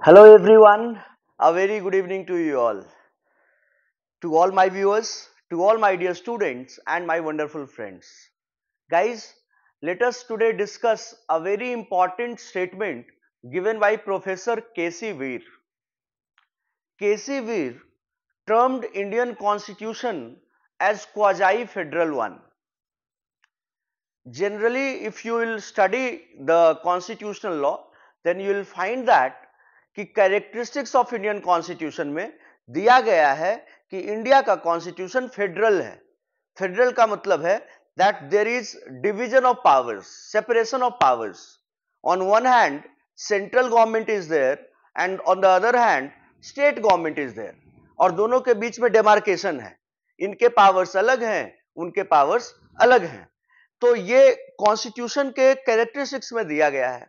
Hello everyone, a very good evening to you all, to all my viewers, to all my dear students and my wonderful friends. Guys, let us today discuss a very important statement given by Professor K.C. Weir. K.C. Weir termed Indian constitution as quasi-federal one. Generally, if you will study the constitutional law, then you will find that कि characteristics of Indian constitution में दिया गया है कि India का constitution federal है federal का मतलब है that there is division of powers separation of powers on one hand central government is there and on the other hand state government is there और दोनों के बीच में डेमार्केशन है इनके पावर्स अलग हैं उनके पावर्स अलग हैं तो ये कॉन्स्टिट्यूशन के कैरेक्टरिस्टिक्स में दिया गया है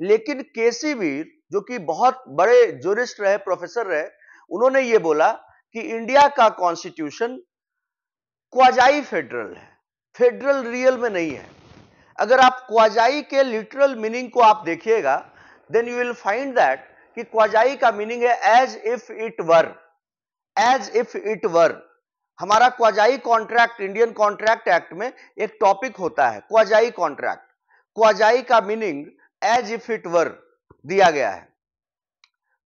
लेकिन केसीवीर जो कि बहुत बड़े जोरिस्ट रहे प्रोफेसर रहे उन्होंने ये बोला कि इंडिया का कॉन्स्टिट्यूशन क्वाजाई फेडरल है फेडरल रियल में नहीं है अगर आप क्वाजाई के लिटरल मीनिंग को आप देखिएगा then you will find that कि क्वाजाई का मीनिंग है as if it were as if it were हमारा quasi contract Indian contract act में एक टॉपिक होता है क्वाजाई कॉन्ट्रैक्ट क्वाजाई का meaning as if it were दिया गया है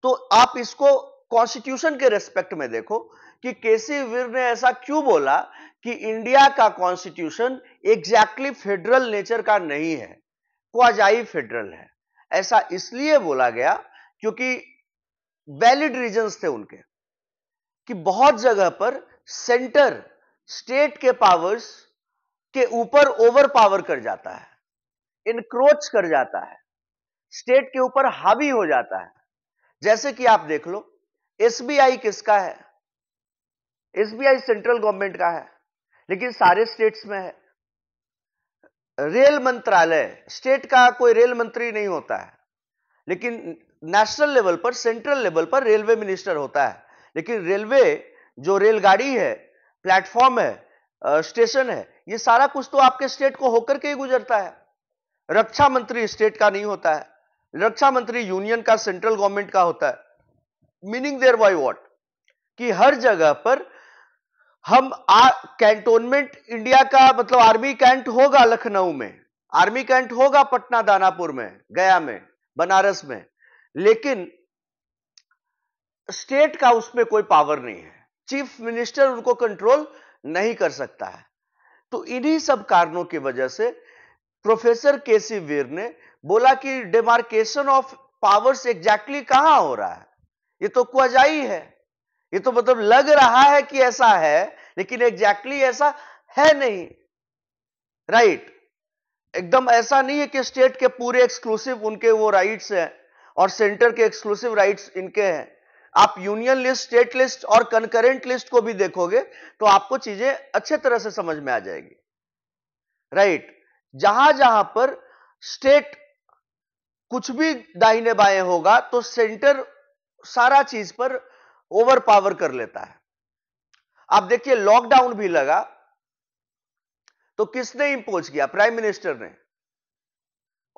तो आप इसको कॉन्स्टिट्यूशन के रेस्पेक्ट में देखो कि केसी वीर ने ऐसा क्यों बोला कि इंडिया का कॉन्स्टिट्यूशन एग्जैक्टली फेडरल नेचर का नहीं है क्वाजाई फेडरल है ऐसा इसलिए बोला गया क्योंकि वैलिड रीजंस थे उनके कि बहुत जगह पर सेंटर स्टेट के पावर्स के ऊपर ओवर पावर कर जाता है इनक्रोच कर जाता है स्टेट के ऊपर हावी हो जाता है जैसे कि आप देख लो एसबीआई किसका है एसबीआई सेंट्रल गवर्नमेंट का है लेकिन सारे स्टेट्स में है रेल मंत्रालय स्टेट का कोई रेल मंत्री नहीं होता है लेकिन नेशनल लेवल पर सेंट्रल लेवल पर रेलवे मिनिस्टर होता है लेकिन रेलवे जो रेलगाड़ी है प्लेटफॉर्म है स्टेशन है ये सारा कुछ तो आपके स्टेट को होकर के ही गुजरता है रक्षा मंत्री स्टेट का नहीं होता है रक्षा मंत्री यूनियन का सेंट्रल गवर्नमेंट का होता है मीनिंग देयर वाई वॉट कि हर जगह पर हम कैंटोनमेंट इंडिया का मतलब आर्मी कैंट होगा लखनऊ में आर्मी कैंट होगा पटना दानापुर में गया में बनारस में लेकिन स्टेट का उसमें कोई पावर नहीं है चीफ मिनिस्टर उनको कंट्रोल नहीं कर सकता है तो इन्हीं सब कारणों की वजह से प्रोफेसर केसी वीर ने बोला कि डेमार्केशन ऑफ पावर्स एग्जैक्टली कहां हो रहा है ये तो क्वजाई है ये तो मतलब लग रहा है कि ऐसा है लेकिन एग्जैक्टली ऐसा है नहीं राइट एकदम ऐसा नहीं है कि स्टेट के पूरे एक्सक्लूसिव उनके वो राइट्स हैं और सेंटर के एक्सक्लूसिव राइट्स इनके हैं आप यूनियन लिस्ट स्टेट लिस्ट और कंकरेंट लिस्ट को भी देखोगे तो आपको चीजें अच्छे तरह से समझ में आ जाएगी राइट right. जहां जहां पर स्टेट कुछ भी दाहिने बाएं होगा तो सेंटर सारा चीज पर ओवर पावर कर लेता है आप देखिए लॉकडाउन भी लगा तो किसने इंपोज किया प्राइम मिनिस्टर ने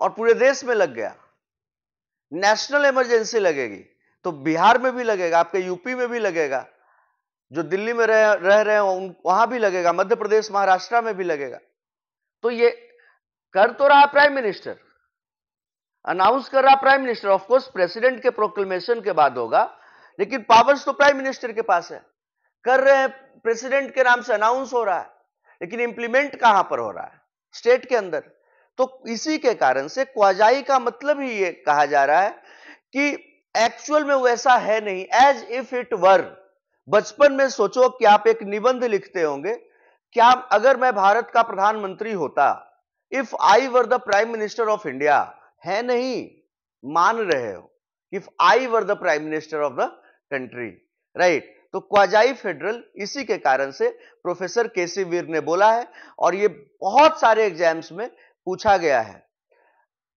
और पूरे देश में लग गया नेशनल इमरजेंसी लगेगी तो बिहार में भी लगेगा आपके यूपी में भी लगेगा जो दिल्ली में रह रह रहे हो वहां भी लगेगा मध्य प्रदेश महाराष्ट्र में भी लगेगा तो ये कर तो रहा प्राइम मिनिस्टर अनाउंस कर रहा prime minister of course president के प्रोक्लेमेशन के बाद होगा लेकिन पावर्स तो प्राइम मिनिस्टर के पास है कर रहे हैं प्रेसिडेंट के नाम से अनाउंस हो रहा है लेकिन इंप्लीमेंट कहां पर हो रहा है स्टेट के अंदर तो इसी के कारण से क्वाजाई का मतलब ही ये कहा जा रहा है कि एक्चुअल में वैसा है नहीं एज इफ इट वर बचपन में सोचो कि आप एक निबंध लिखते होंगे क्या अगर मैं भारत का प्रधानमंत्री होता if I were the prime minister of India है नहीं मान रहे हो if I were the prime minister of the country right तो क्वाजाई फेडरल इसी के कारण से प्रोफेसर सी वीर ने बोला है और ये बहुत सारे एग्जाम्स में पूछा गया है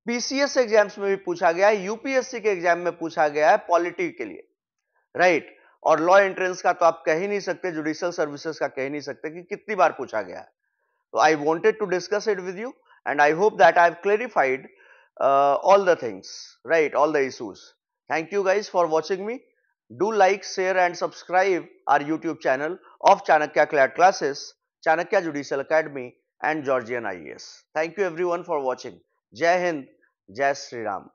पीसीएस एग्जाम्स में भी पूछा गया है यूपीएससी के एग्जाम में पूछा गया है पॉलिटी के लिए राइट right? और लॉ एंट्रेंस का तो आप कह ही नहीं सकते जुडिशियल सर्विसेज का कह ही नहीं सकते कि कितनी बार पूछा गया है तो I wanted to discuss it with you and I hope that I have clarified uh, all the things, right, all the issues. Thank you guys for watching me. Do like, share and subscribe our YouTube channel of Chanakya CLAT classes, Chanakya Judicial Academy and Georgian IES. Thank you everyone for watching. Jai Hind, Jai Sri Ram.